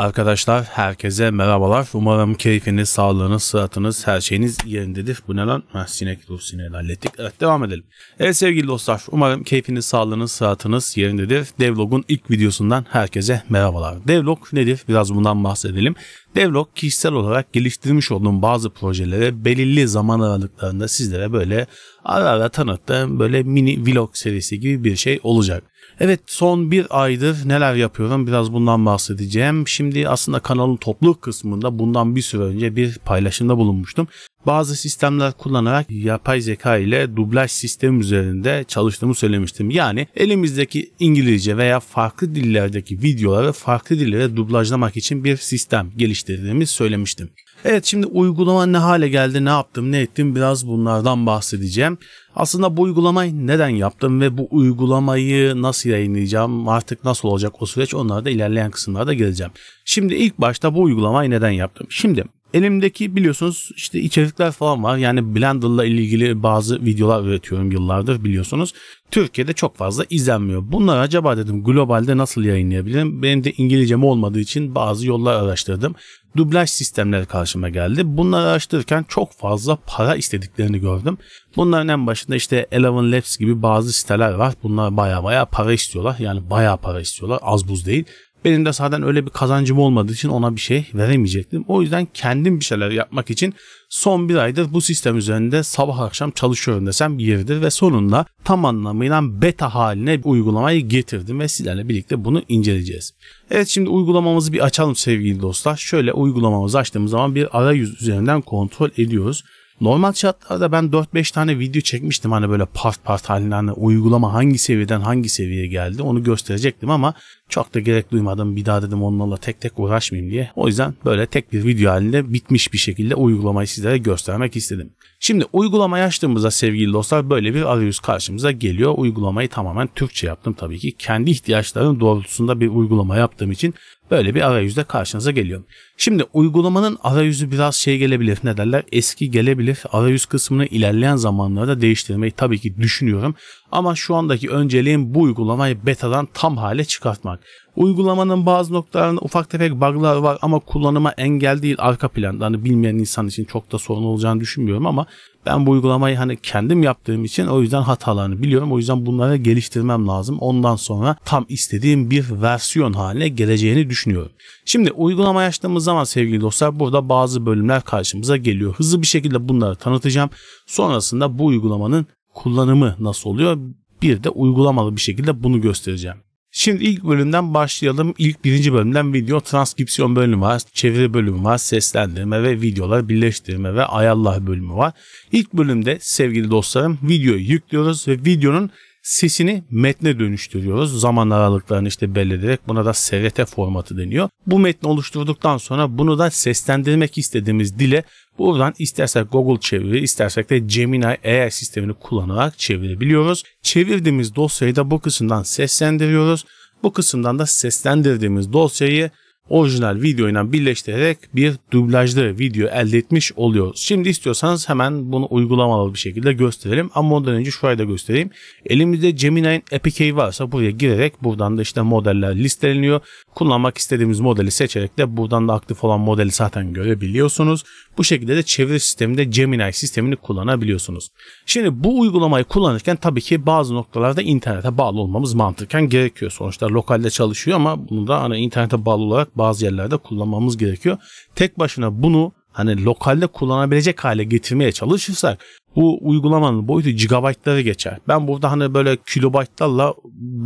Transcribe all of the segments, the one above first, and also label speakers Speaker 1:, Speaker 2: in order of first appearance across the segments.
Speaker 1: Arkadaşlar herkese merhabalar. Umarım keyfiniz, sağlığınız, sıhhatiniz, her şeyiniz yerindedir. Bu ne lan? Ha, sinek dur sineği hallettik. Evet devam edelim. Evet sevgili dostlar umarım keyfiniz, sağlığınız, sıhhatiniz yerindedir. Devlog'un ilk videosundan herkese merhabalar. Devlog nedir? Biraz bundan bahsedelim. Devlog kişisel olarak geliştirmiş olduğum bazı projelere belirli zaman aralıklarında sizlere böyle ara ara tanıttığım böyle mini vlog serisi gibi bir şey olacak. Evet son bir aydır neler yapıyorum biraz bundan bahsedeceğim. Şimdi aslında kanalın topluluk kısmında bundan bir süre önce bir paylaşımda bulunmuştum. Bazı sistemler kullanarak yapay zeka ile dublaj sistem üzerinde çalıştığımı söylemiştim. Yani elimizdeki İngilizce veya farklı dillerdeki videoları farklı dillere dublajlamak için bir sistem geliştirdiğimi söylemiştim. Evet şimdi uygulama ne hale geldi, ne yaptım, ne ettim biraz bunlardan bahsedeceğim. Aslında bu uygulamayı neden yaptım ve bu uygulamayı nasıl yayınlayacağım, artık nasıl olacak o süreç onlara da ilerleyen kısımlarda geleceğim. Şimdi ilk başta bu uygulamayı neden yaptım? Şimdi Elimdeki biliyorsunuz işte içerikler falan var. Yani Blender'la ilgili bazı videolar üretiyorum yıllardır biliyorsunuz. Türkiye'de çok fazla izlenmiyor. Bunları acaba dedim globalde nasıl yayınlayabilirim? Benim de İngilizcem olmadığı için bazı yollar araştırdım dublaj sistemleri karşıma geldi. Bunları araştırırken çok fazla para istediklerini gördüm. Bunların en başında işte Eleven Labs gibi bazı siteler var. Bunlar baya baya para istiyorlar. Yani baya para istiyorlar. Az buz değil. Benim de zaten öyle bir kazancım olmadığı için ona bir şey veremeyecektim. O yüzden kendim bir şeyler yapmak için son bir aydır bu sistem üzerinde sabah akşam çalışıyorum desem yeridir ve sonunda tam anlamıyla beta haline uygulamayı getirdim ve sizlerle birlikte bunu inceleyeceğiz. Evet şimdi uygulamamızı bir açalım sevgili dostlar. Şöyle uygulamamızı açtığımız zaman bir arayüz üzerinden kontrol ediyoruz. Normal şartlarda ben 4-5 tane video çekmiştim hani böyle part part halinde hani uygulama hangi seviyeden hangi seviyeye geldi onu gösterecektim ama çok da gerek duymadım bir daha dedim onlarla tek tek uğraşmayayım diye. O yüzden böyle tek bir video halinde bitmiş bir şekilde uygulamayı sizlere göstermek istedim. Şimdi uygulamayı açtığımızda sevgili dostlar böyle bir arayüz karşımıza geliyor. Uygulamayı tamamen Türkçe yaptım tabii ki. Kendi ihtiyaçlarım doğrultusunda bir uygulama yaptığım için Böyle bir arayüzde karşınıza geliyor. Şimdi uygulamanın arayüzü biraz şey gelebilir ne derler eski gelebilir. Arayüz kısmını ilerleyen zamanlarda değiştirmeyi tabii ki düşünüyorum. Ama şu andaki önceliğim bu uygulamayı betadan tam hale çıkartmak. Uygulamanın bazı noktalarında ufak tefek bug'lar var ama kullanıma engel değil arka planda. Hani bilmeyen insan için çok da sorun olacağını düşünmüyorum ama ben bu uygulamayı hani kendim yaptığım için o yüzden hatalarını biliyorum. O yüzden bunları geliştirmem lazım. Ondan sonra tam istediğim bir versiyon haline geleceğini düşünüyorum. Şimdi uygulama açtığımız zaman sevgili dostlar burada bazı bölümler karşımıza geliyor. Hızlı bir şekilde bunları tanıtacağım. Sonrasında bu uygulamanın kullanımı nasıl oluyor? Bir de uygulamalı bir şekilde bunu göstereceğim. Şimdi ilk bölümden başlayalım. İlk birinci bölümden video transkripsiyon bölümü var, çeviri bölümü var, seslendirme ve videolar birleştirme ve ayarlar bölümü var. İlk bölümde sevgili dostlarım videoyu yüklüyoruz ve videonun sesini metne dönüştürüyoruz. Zaman aralıklarını işte belirleyerek buna da SRT formatı deniyor. Bu metni oluşturduktan sonra bunu da seslendirmek istediğimiz dile buradan istersek Google çeviri istersek de Gemini AI sistemini kullanarak çevirebiliyoruz. Çevirdiğimiz dosyayı da bu kısımdan seslendiriyoruz. Bu kısımdan da seslendirdiğimiz dosyayı orijinal videoyla birleştirerek bir dublajlı video elde etmiş oluyoruz. Şimdi istiyorsanız hemen bunu uygulamalı bir şekilde gösterelim ama ondan önce şurayı da göstereyim. Elimizde Gemini'nin APK varsa buraya girerek buradan da işte modeller listeleniyor. Kullanmak istediğimiz modeli seçerek de buradan da aktif olan modeli zaten görebiliyorsunuz. Bu şekilde de çeviri sisteminde Gemini sistemini kullanabiliyorsunuz. Şimdi bu uygulamayı kullanırken tabii ki bazı noktalarda internete bağlı olmamız mantıken gerekiyor. Sonuçta lokalde çalışıyor ama bunu da hani internete bağlı olarak bazı yerlerde kullanmamız gerekiyor. Tek başına bunu hani lokalde kullanabilecek hale getirmeye çalışırsak bu uygulamanın boyutu gigabaytları geçer. Ben burada hani böyle kilobaytlarla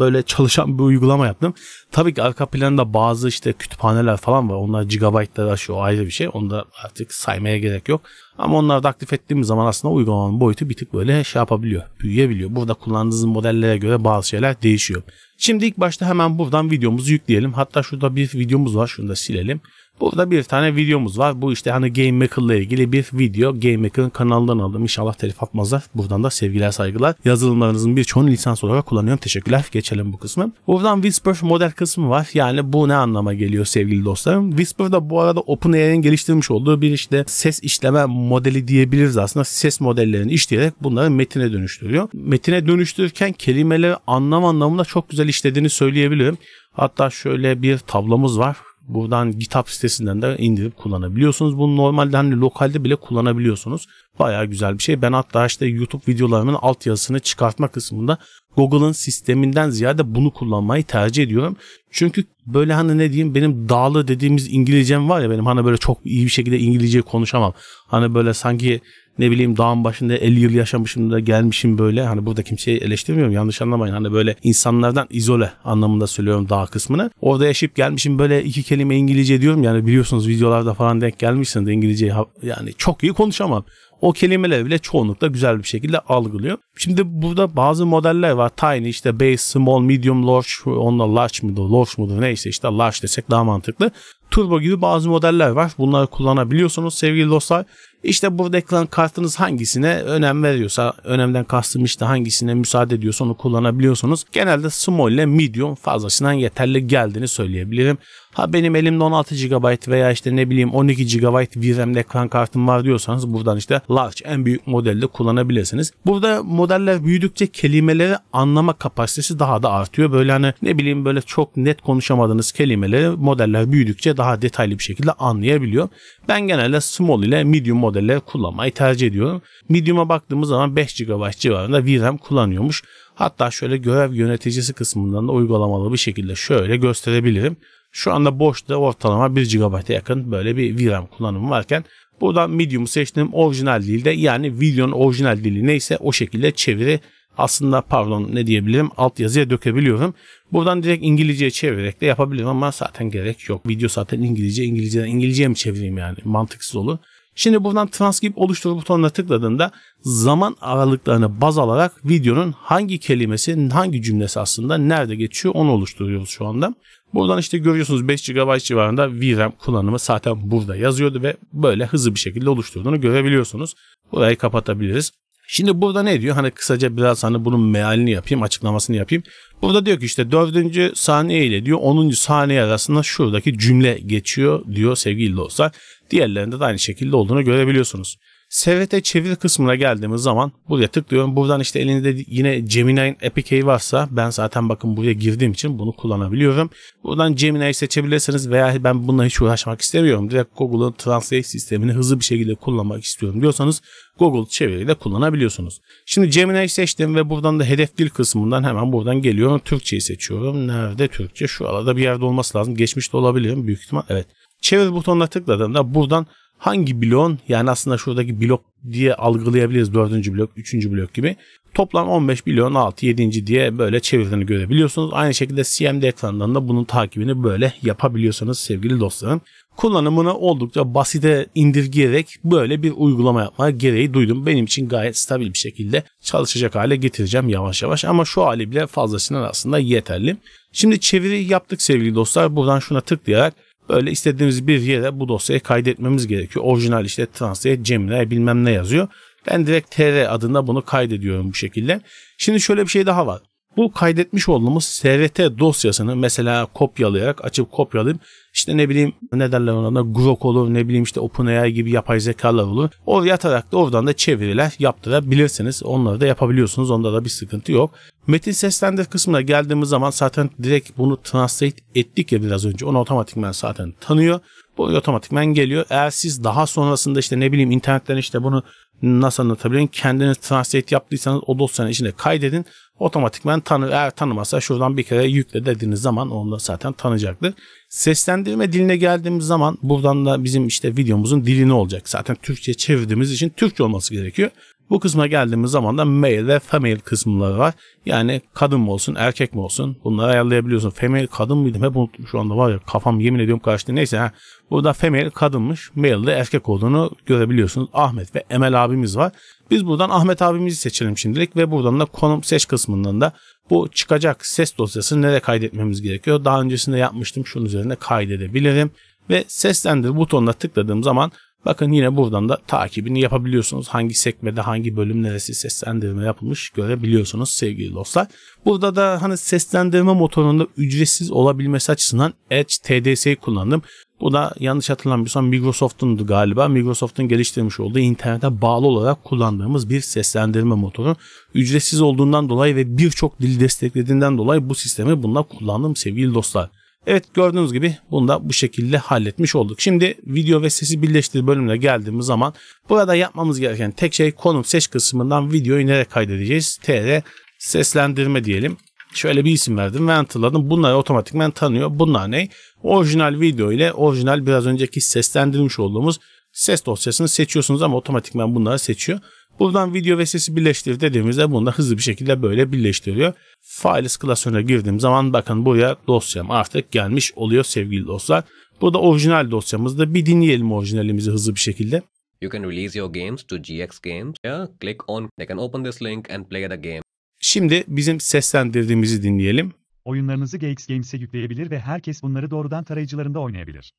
Speaker 1: böyle çalışan bir uygulama yaptım. Tabii ki arka planda bazı işte kütüphaneler falan var. Onlar gigabaytları aşıyor o ayrı bir şey. Onu da artık saymaya gerek yok. Ama onları da aktif ettiğimiz zaman aslında uygulamanın boyutu bir tık böyle şey yapabiliyor, büyüyebiliyor. Burada kullandığınız modellere göre bazı şeyler değişiyor. Şimdi ilk başta hemen buradan videomuzu yükleyelim. Hatta şurada bir videomuz var şunu da silelim. Burada bir tane videomuz var. Bu işte hani Game ile ilgili bir video. Game Maker'ın kanalından aldım. İnşallah telif atmazlar. Buradan da sevgiler saygılar. Yazılımlarınızın birçoğunu lisans olarak kullanıyorum. Teşekkürler. Geçelim bu kısmı. Buradan Whisper model kısmı var. Yani bu ne anlama geliyor sevgili dostlarım? Whisper da bu arada OpenAI'nin geliştirmiş olduğu bir işte ses işleme modeli diyebiliriz aslında. Ses modellerini işleyerek bunları metine dönüştürüyor. Metine dönüştürürken kelimeleri anlam anlamında çok güzel işlediğini söyleyebilirim. Hatta şöyle bir tablomuz var. Buradan GitHub sitesinden de indirip kullanabiliyorsunuz. Bunu normalde hani lokalde bile kullanabiliyorsunuz. Baya güzel bir şey. Ben hatta işte YouTube videolarımın altyazısını çıkartma kısmında Google'ın sisteminden ziyade bunu kullanmayı tercih ediyorum. Çünkü böyle hani ne diyeyim benim dağlı dediğimiz İngilizcem var ya benim hani böyle çok iyi bir şekilde İngilizce konuşamam. Hani böyle sanki ne bileyim dağın başında 50 yıl yaşamışım da gelmişim böyle. Hani burada kimseyi eleştirmiyorum yanlış anlamayın. Hani böyle insanlardan izole anlamında söylüyorum dağ kısmını. Orada yaşayıp gelmişim böyle iki kelime İngilizce diyorum. Yani biliyorsunuz videolarda falan denk gelmişsiniz İngilizceyi yani çok iyi konuşamam. O kelimeler bile çoğunlukla güzel bir şekilde algılıyor. Şimdi burada bazı modeller var. Tiny işte base, small, medium, large, onunla large mıdır, large mıdır neyse işte large desek daha mantıklı. Turbo gibi bazı modeller var. Bunları kullanabiliyorsunuz sevgili dostlar. İşte burada ekran kartınız hangisine önem veriyorsa önemden kastım işte hangisine müsaade ediyorsa onu kullanabiliyorsunuz. Genelde small ile medium fazlasından yeterli geldiğini söyleyebilirim. Ha benim elimde 16 GB veya işte ne bileyim 12 GB VRAM'de ekran kartım var diyorsanız buradan işte large en büyük modelde kullanabilirsiniz. Burada modeller büyüdükçe kelimeleri anlama kapasitesi daha da artıyor. Böyle hani ne bileyim böyle çok net konuşamadığınız kelimeleri modeller büyüdükçe daha detaylı bir şekilde anlayabiliyor. Ben genelde small ile medium modeller kullanmayı tercih ediyorum. Medium'a baktığımız zaman 5 GB civarında VRAM kullanıyormuş. Hatta şöyle görev yöneticisi kısmından da uygulamalı bir şekilde şöyle gösterebilirim. Şu anda boşta ortalama 1 GB'a yakın böyle bir VRAM kullanımı varken burada medium seçtim orijinal dilde yani videonun orijinal dili neyse o şekilde çeviri aslında pardon ne diyebilirim altyazıya dökebiliyorum. Buradan direkt İngilizceye çevirerek de yapabilirim ama zaten gerek yok. Video zaten İngilizce. İngilizceden İngilizceye mi çevireyim yani? Mantıksız olur. Şimdi buradan transkript oluştur butonuna tıkladığında zaman aralıklarını baz alarak videonun hangi kelimesi, hangi cümlesi aslında nerede geçiyor onu oluşturuyoruz şu anda. Buradan işte görüyorsunuz 5 GB civarında VRAM kullanımı zaten burada yazıyordu ve böyle hızlı bir şekilde oluşturduğunu görebiliyorsunuz. Burayı kapatabiliriz. Şimdi burada ne diyor? Hani kısaca biraz hani bunun mealini yapayım, açıklamasını yapayım. Burada diyor ki işte 4. saniye ile diyor 10. saniye arasında şuradaki cümle geçiyor diyor sevgili dostlar. Diğerlerinde de aynı şekilde olduğunu görebiliyorsunuz. Sevete çevir kısmına geldiğimiz zaman buraya tıklıyorum. Buradan işte elinizde yine Gemini'nin APK varsa ben zaten bakın buraya girdiğim için bunu kullanabiliyorum. Buradan Gemini'yi seçebilirsiniz veya ben bununla hiç uğraşmak istemiyorum. Direkt Google'ın Translate sistemini hızlı bir şekilde kullanmak istiyorum diyorsanız Google çeviriyle kullanabiliyorsunuz. Şimdi Gemini'yi seçtim ve buradan da hedef dil kısmından hemen buradan geliyorum. Türkçeyi seçiyorum. Nerede Türkçe? Şu alada bir yerde olması lazım. Geçmişte olabilirim büyük ihtimal. Evet. Çevir butonuna tıkladığında buradan hangi bloğun yani aslında şuradaki blok diye algılayabiliriz. Dördüncü blok, üçüncü blok gibi. Toplam 15 milyon 6, 7. diye böyle çevirdiğini görebiliyorsunuz. Aynı şekilde CMD ekranından da bunun takibini böyle yapabiliyorsanız sevgili dostlarım. Kullanımını oldukça basite indirgeyerek böyle bir uygulama yapmaya gereği duydum. Benim için gayet stabil bir şekilde çalışacak hale getireceğim yavaş yavaş ama şu hali bile fazlasından aslında yeterli. Şimdi çeviri yaptık sevgili dostlar. Buradan şuna tıklayarak Böyle istediğimiz bir yere bu dosyayı kaydetmemiz gerekiyor. Orijinal işte Translate, Gemini bilmem ne yazıyor. Ben direkt TR adında bunu kaydediyorum bu şekilde. Şimdi şöyle bir şey daha var. Bu kaydetmiş olduğumuz SRT dosyasını mesela kopyalayarak açıp kopyalayıp işte ne bileyim ne derler ona Grok olur ne bileyim işte OpenAI gibi yapay zekalar olur. O yatarak da oradan da çeviriler yaptırabilirsiniz. Onları da yapabiliyorsunuz. Onda da bir sıkıntı yok. Metin seslendir kısmına geldiğimiz zaman zaten direkt bunu translate ettik ya biraz önce. Onu otomatikman zaten tanıyor. Bu otomatikman geliyor. Eğer siz daha sonrasında işte ne bileyim internetten işte bunu nasıl anlatabilirim kendiniz translate yaptıysanız o dosyanın içine kaydedin otomatikman tanı eğer tanımasa şuradan bir kere yükle dediğiniz zaman onu da zaten tanıyacaktır. Seslendirme diline geldiğimiz zaman buradan da bizim işte videomuzun dilini olacak. Zaten Türkçe çevirdiğimiz için Türkçe olması gerekiyor. Bu kısma geldiğimiz zaman da male ve female kısımları var. Yani kadın mı olsun, erkek mi olsun bunları ayarlayabiliyorsun. Female kadın mıydım? Hep unuttum şu anda var ya kafam yemin ediyorum karşıda. Neyse ha. Burada female kadınmış, male de erkek olduğunu görebiliyorsunuz. Ahmet ve Emel abimiz var. Biz buradan Ahmet abimizi seçelim şimdilik ve buradan da konum seç kısmından da bu çıkacak ses dosyasını nereye kaydetmemiz gerekiyor? Daha öncesinde yapmıştım. Şunun üzerine kaydedebilirim ve seslendir butonuna tıkladığım zaman Bakın yine buradan da takibini yapabiliyorsunuz. Hangi sekmede hangi bölüm neresi seslendirme yapılmış görebiliyorsunuz sevgili dostlar. Burada da hani seslendirme motorunda ücretsiz olabilmesi açısından Edge TDS'yi kullandım. Bu da yanlış hatırlamıyorsam Microsoft'undu galiba. Microsoft'un geliştirmiş olduğu internete bağlı olarak kullandığımız bir seslendirme motoru. Ücretsiz olduğundan dolayı ve birçok dil desteklediğinden dolayı bu sistemi bununla kullandım sevgili dostlar. Evet gördüğünüz gibi bunu da bu şekilde halletmiş olduk. Şimdi video ve sesi birleştir bölümüne geldiğimiz zaman burada yapmamız gereken tek şey konum seç kısmından videoyu nereye kaydedeceğiz? TR seslendirme diyelim. Şöyle bir isim verdim ve hatırladım. Bunları otomatikmen tanıyor. Bunlar ne? Orijinal video ile orijinal biraz önceki seslendirmiş olduğumuz ses dosyasını seçiyorsunuz ama otomatikmen bunları seçiyor. Buradan video ve sesi birleştir dediğimizde bunu da hızlı bir şekilde böyle birleştiriyor. Files klasörüne girdiğim zaman bakın buraya dosyam artık gelmiş oluyor sevgili dostlar. Burada orijinal dosyamızda bir dinleyelim orijinalimizi hızlı bir şekilde. You can release your games to GX Games. Yeah, click on. They can open this link and play the game. Şimdi bizim seslendirdiğimizi dinleyelim. Oyunlarınızı GX Games'e yükleyebilir ve herkes bunları doğrudan tarayıcılarında oynayabilir.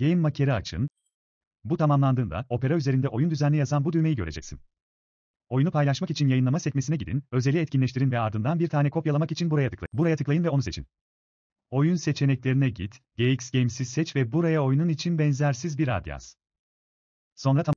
Speaker 1: Game Maker'i açın, bu tamamlandığında Opera üzerinde oyun düzenli yazan bu düğmeyi göreceksin. Oyunu paylaşmak için yayınlama sekmesine gidin, özeli etkinleştirin ve ardından bir tane kopyalamak için buraya tıklayın. Buraya tıklayın ve onu seçin. Oyun seçeneklerine git, GX Games'i seç ve buraya oyunun için benzersiz bir ad yaz. Sonra tam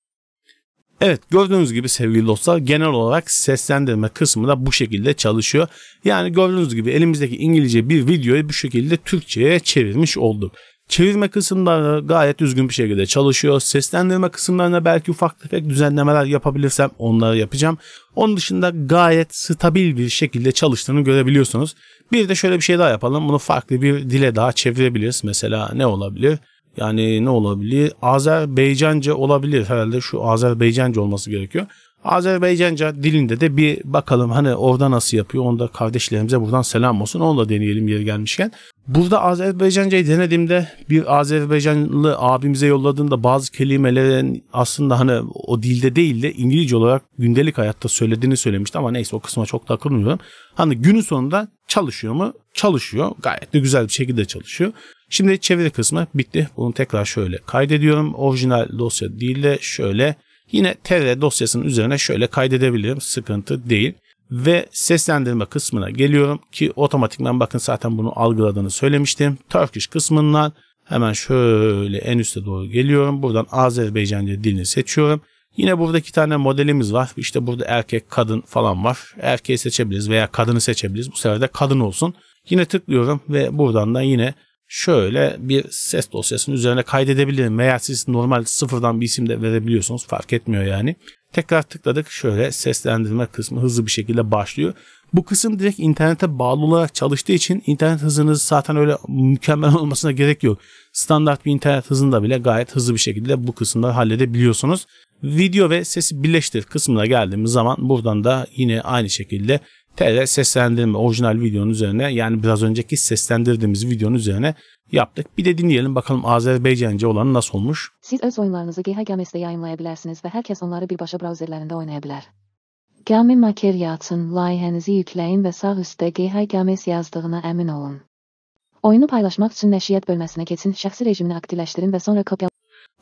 Speaker 1: Evet gördüğünüz gibi sevgili dostlar genel olarak seslendirme kısmı da bu şekilde çalışıyor. Yani gördüğünüz gibi elimizdeki İngilizce bir videoyu bu şekilde Türkçe'ye çevirmiş olduk. Çevirme kısımları gayet düzgün bir şekilde çalışıyor. Seslendirme kısımlarına belki ufak tefek düzenlemeler yapabilirsem onları yapacağım. Onun dışında gayet stabil bir şekilde çalıştığını görebiliyorsunuz. Bir de şöyle bir şey daha yapalım. Bunu farklı bir dile daha çevirebiliriz. Mesela ne olabilir? Yani ne olabilir? Azerbaycanca olabilir herhalde. Şu Azerbaycanca olması gerekiyor. Azerbaycanca dilinde de bir bakalım hani orada nasıl yapıyor. Onu da kardeşlerimize buradan selam olsun. Onu da deneyelim yeri gelmişken. Burada Azerbaycancayı denediğimde bir Azerbaycanlı abimize yolladığımda bazı kelimelerin aslında hani o dilde değil de İngilizce olarak gündelik hayatta söylediğini söylemişti ama neyse o kısma çok takılmıyorum. Hani günün sonunda çalışıyor mu? Çalışıyor. Gayet de güzel bir şekilde çalışıyor. Şimdi çeviri kısmı bitti. Bunu tekrar şöyle kaydediyorum. Orijinal dosya değil de şöyle yine TR dosyasının üzerine şöyle kaydedebilirim. Sıkıntı değil. Ve seslendirme kısmına geliyorum ki otomatikman bakın zaten bunu algıladığını söylemiştim. Turkish kısmından hemen şöyle en üste doğru geliyorum. Buradan Azerbaycanca dilini seçiyorum. Yine buradaki tane modelimiz var. İşte burada erkek, kadın falan var. Erkeği seçebiliriz veya kadını seçebiliriz. Bu sefer de kadın olsun. Yine tıklıyorum ve buradan da yine şöyle bir ses dosyasının üzerine kaydedebilirim veya siz normal sıfırdan bir isim de verebiliyorsunuz fark etmiyor yani. Tekrar tıkladık şöyle seslendirme kısmı hızlı bir şekilde başlıyor. Bu kısım direkt internete bağlı olarak çalıştığı için internet hızınız zaten öyle mükemmel olmasına gerek yok. Standart bir internet hızında bile gayet hızlı bir şekilde bu kısımları halledebiliyorsunuz. Video ve sesi birleştir kısmına geldiğimiz zaman buradan da yine aynı şekilde TL seslendirme orijinal videonun üzerine yani biraz önceki seslendirdiğimiz videonun üzerine yaptık. Bir de dinleyelim bakalım Azerbaycanca olanı nasıl olmuş. Siz öz oyunlarınızı GH Games'te yayınlayabilirsiniz ve herkes onları bir birbaşa browserlerinde oynayabilir. Gami makeryatın layihənizi yükləyin ve sağ üstte GH Games yazdığına əmin olun. Oyunu paylaşmak için neşiyet bölmesine geçin, şahsi rejimini aktifleştirin ve sonra kopya.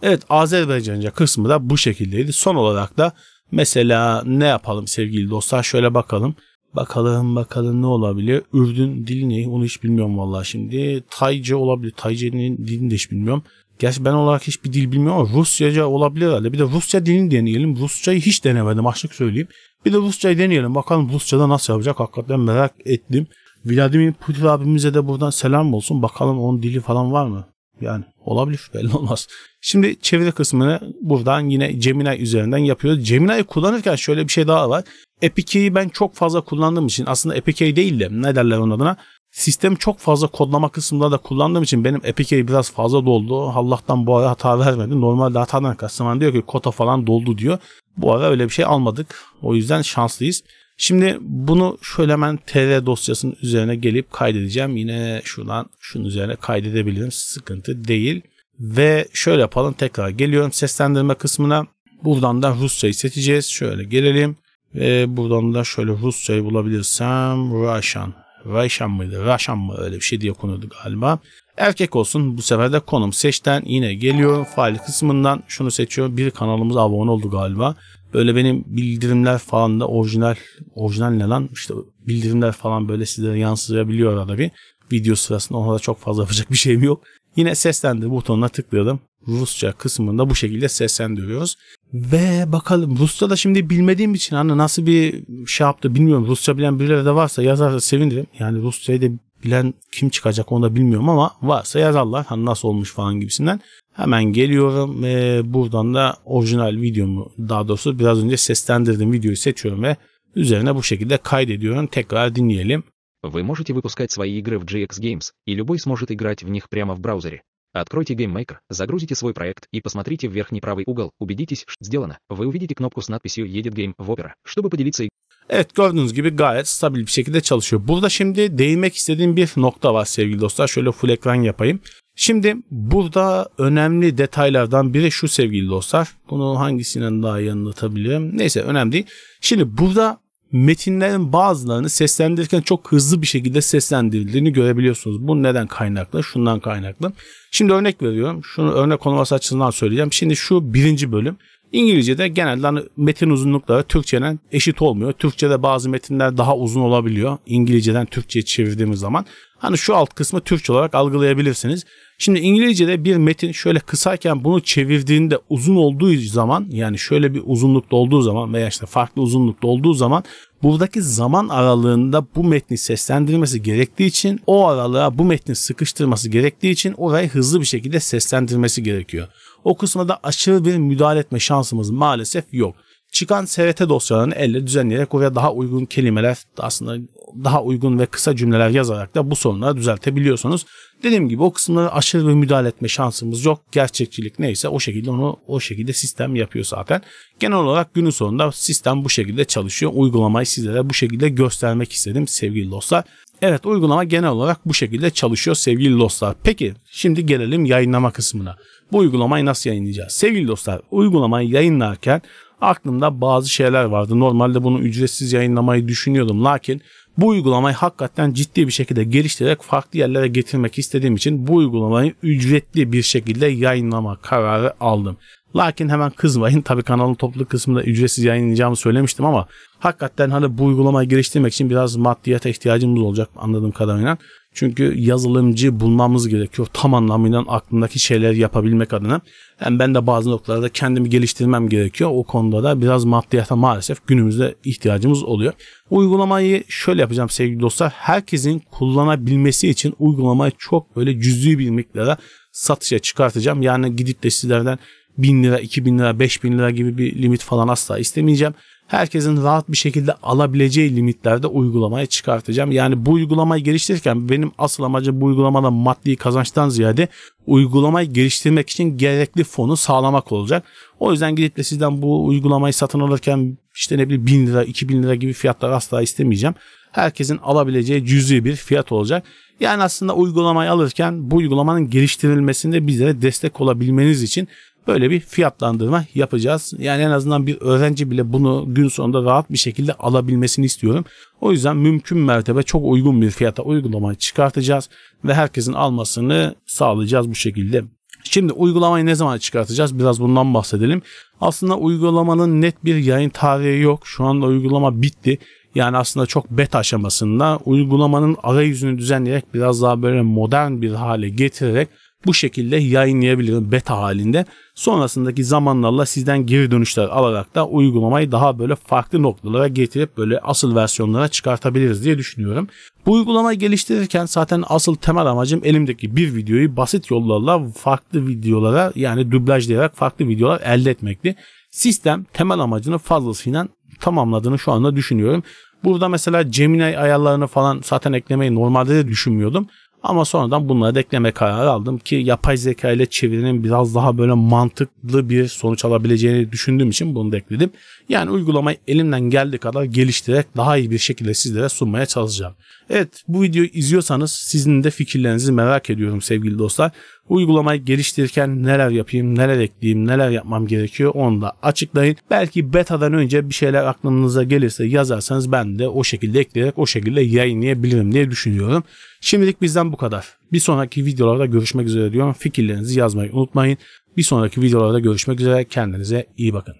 Speaker 1: Evet Azerbaycanca kısmı da bu şekildeydi. Son olarak da mesela ne yapalım sevgili dostlar şöyle bakalım. Bakalım bakalım ne olabilir? Ürdün dil ne? Onu hiç bilmiyorum vallahi şimdi. Tayce olabilir. Tayce'nin dilini de hiç bilmiyorum. Gerçi ben olarak hiçbir dil bilmiyorum ama Rusyaca olabilir herhalde. Bir de Rusça dilini deneyelim. Rusçayı hiç denemedim açlık söyleyeyim. Bir de Rusçayı deneyelim. Bakalım Rusça'da nasıl yapacak hakikaten merak ettim. Vladimir Putin abimize de buradan selam olsun. Bakalım onun dili falan var mı? Yani olabilir belli olmaz. Şimdi çeviri kısmını buradan yine Gemini üzerinden yapıyoruz. Gemini'yi kullanırken şöyle bir şey daha var. API'yi ben çok fazla kullandığım için aslında API değil de ne derler onun adına sistem çok fazla kodlama kısmında da kullandığım için benim API biraz fazla doldu. Allah'tan bu ara hata vermedi. Normalde hatadan kastım hani diyor ki kota falan doldu diyor. Bu ara öyle bir şey almadık. O yüzden şanslıyız. Şimdi bunu şöyle hemen TR dosyasının üzerine gelip kaydedeceğim. Yine şuradan şunun üzerine kaydedebilirim. Sıkıntı değil. Ve şöyle yapalım tekrar geliyorum seslendirme kısmına. Buradan da Rusçayı seçeceğiz. Şöyle gelelim. Ve buradan da şöyle Rusçayı bulabilirsem Russian. Russian mıydı? Russian mı öyle bir şey diye konuyordu galiba. Erkek olsun bu sefer de konum seçten yine geliyor. Fail kısmından şunu seçiyor. Bir kanalımız abone oldu galiba. Böyle benim bildirimler falan da orijinal, orijinal ne lan? İşte bildirimler falan böyle sizlere yansıyabiliyor arada bir. Video sırasında ona da çok fazla yapacak bir şeyim yok. Yine seslendir butonuna tıkladım. Rusça kısmında bu şekilde seslendiriyoruz. Ve bakalım Rusça da şimdi bilmediğim için hani nasıl bir şey yaptı bilmiyorum. Rusça bilen birileri de varsa yazarsa sevinirim. Yani Rusçayı da bilen kim çıkacak onu da bilmiyorum ama varsa yazarlar hani nasıl olmuş falan gibisinden. Hemen geliyorum ve buradan da orijinal videomu daha doğrusu biraz önce seslendirdiğim videoyu seçiyorum ve üzerine bu şekilde kaydediyorum. Tekrar dinleyelim. Вы можете выпускать свои игры в GX Games, и любой сможет играть в них прямо в браузере. Откройте GameMaker, загрузите свой проект и посмотрите в верхний правый угол, убедитесь, что сделано. Вы увидите кнопку с надписью «Едет Game в Opera», чтобы поделиться Evet gördüğünüz gibi gayet stabil bir şekilde çalışıyor. Burada şimdi değinmek istediğim bir nokta var sevgili dostlar. Şöyle full ekran yapayım. Şimdi burada önemli detaylardan biri şu sevgili dostlar. Bunu hangisinden daha iyi anlatabilirim? Neyse önemli değil. Şimdi burada metinlerin bazılarını seslendirirken çok hızlı bir şekilde seslendirildiğini görebiliyorsunuz. Bu neden kaynaklı? Şundan kaynaklı. Şimdi örnek veriyorum. Şunu örnek olması açısından söyleyeceğim. Şimdi şu birinci bölüm. İngilizce'de genelde hani metin uzunlukları Türkçe'den eşit olmuyor. Türkçe'de bazı metinler daha uzun olabiliyor. İngilizce'den Türkçe'ye çevirdiğimiz zaman. Hani şu alt kısmı Türkçe olarak algılayabilirsiniz. Şimdi İngilizce'de bir metin şöyle kısayken bunu çevirdiğinde uzun olduğu zaman yani şöyle bir uzunlukta olduğu zaman veya işte farklı uzunlukta olduğu zaman buradaki zaman aralığında bu metni seslendirmesi gerektiği için o aralığa bu metni sıkıştırması gerektiği için orayı hızlı bir şekilde seslendirmesi gerekiyor. O kısmada aşırı bir müdahale etme şansımız maalesef yok çıkan SRT dosyalarını elle düzenleyerek oraya daha uygun kelimeler aslında daha uygun ve kısa cümleler yazarak da bu sorunları düzeltebiliyorsunuz. Dediğim gibi o kısımlara aşırı bir müdahale etme şansımız yok. Gerçekçilik neyse o şekilde onu o şekilde sistem yapıyor zaten. Genel olarak günün sonunda sistem bu şekilde çalışıyor. Uygulamayı sizlere bu şekilde göstermek istedim sevgili dostlar. Evet uygulama genel olarak bu şekilde çalışıyor sevgili dostlar. Peki şimdi gelelim yayınlama kısmına. Bu uygulamayı nasıl yayınlayacağız? Sevgili dostlar uygulamayı yayınlarken aklımda bazı şeyler vardı. Normalde bunu ücretsiz yayınlamayı düşünüyordum. Lakin bu uygulamayı hakikaten ciddi bir şekilde geliştirerek farklı yerlere getirmek istediğim için bu uygulamayı ücretli bir şekilde yayınlama kararı aldım. Lakin hemen kızmayın. Tabi kanalın topluluk kısmında ücretsiz yayınlayacağımı söylemiştim ama hakikaten hani bu uygulamaya giriştirmek için biraz maddiyat ihtiyacımız olacak anladığım kadarıyla. Çünkü yazılımcı bulmamız gerekiyor tam anlamıyla aklındaki şeyleri yapabilmek adına. Hem ben de bazı noktalarda kendimi geliştirmem gerekiyor. O konuda da biraz maddiyata maalesef günümüzde ihtiyacımız oluyor. Uygulamayı şöyle yapacağım sevgili dostlar. Herkesin kullanabilmesi için uygulamayı çok böyle cüzi bir miktara satışa çıkartacağım. Yani gidip de sizlerden 1000 lira, 2000 lira, 5000 lira gibi bir limit falan asla istemeyeceğim. Herkesin rahat bir şekilde alabileceği limitlerde uygulamaya çıkartacağım. Yani bu uygulamayı geliştirirken benim asıl amacım bu uygulamada maddi kazançtan ziyade uygulamayı geliştirmek için gerekli fonu sağlamak olacak. O yüzden gidip de sizden bu uygulamayı satın alırken işte ne bileyim 1000 lira, 2000 lira gibi fiyatlar asla istemeyeceğim. Herkesin alabileceği cüzi bir fiyat olacak. Yani aslında uygulamayı alırken bu uygulamanın geliştirilmesinde bizlere destek olabilmeniz için böyle bir fiyatlandırma yapacağız. Yani en azından bir öğrenci bile bunu gün sonunda rahat bir şekilde alabilmesini istiyorum. O yüzden mümkün mertebe çok uygun bir fiyata uygulamayı çıkartacağız ve herkesin almasını sağlayacağız bu şekilde. Şimdi uygulamayı ne zaman çıkartacağız? Biraz bundan bahsedelim. Aslında uygulamanın net bir yayın tarihi yok. Şu anda uygulama bitti. Yani aslında çok beta aşamasında uygulamanın arayüzünü düzenleyerek biraz daha böyle modern bir hale getirerek bu şekilde yayınlayabilirim beta halinde. Sonrasındaki zamanla sizden geri dönüşler alarak da uygulamayı daha böyle farklı noktalara getirip böyle asıl versiyonlara çıkartabiliriz diye düşünüyorum. Bu uygulamayı geliştirirken zaten asıl temel amacım elimdeki bir videoyu basit yollarla farklı videolara yani dublajlayarak farklı videolar elde etmekti. Sistem temel amacını fazlasıyla tamamladığını şu anda düşünüyorum. Burada mesela Gemini ayarlarını falan zaten eklemeyi normalde de düşünmüyordum. Ama sonradan bunları da ekleme kararı aldım ki yapay zeka ile çevirinin biraz daha böyle mantıklı bir sonuç alabileceğini düşündüğüm için bunu da ekledim. Yani uygulamayı elimden geldiği kadar geliştirerek daha iyi bir şekilde sizlere sunmaya çalışacağım. Evet bu videoyu izliyorsanız sizin de fikirlerinizi merak ediyorum sevgili dostlar. Uygulamayı geliştirirken neler yapayım, neler ekleyeyim, neler yapmam gerekiyor onu da açıklayın. Belki betadan önce bir şeyler aklınıza gelirse yazarsanız ben de o şekilde ekleyerek o şekilde yayınlayabilirim diye düşünüyorum. Şimdilik bizden bu kadar. Bir sonraki videolarda görüşmek üzere diyorum. Fikirlerinizi yazmayı unutmayın. Bir sonraki videolarda görüşmek üzere. Kendinize iyi bakın.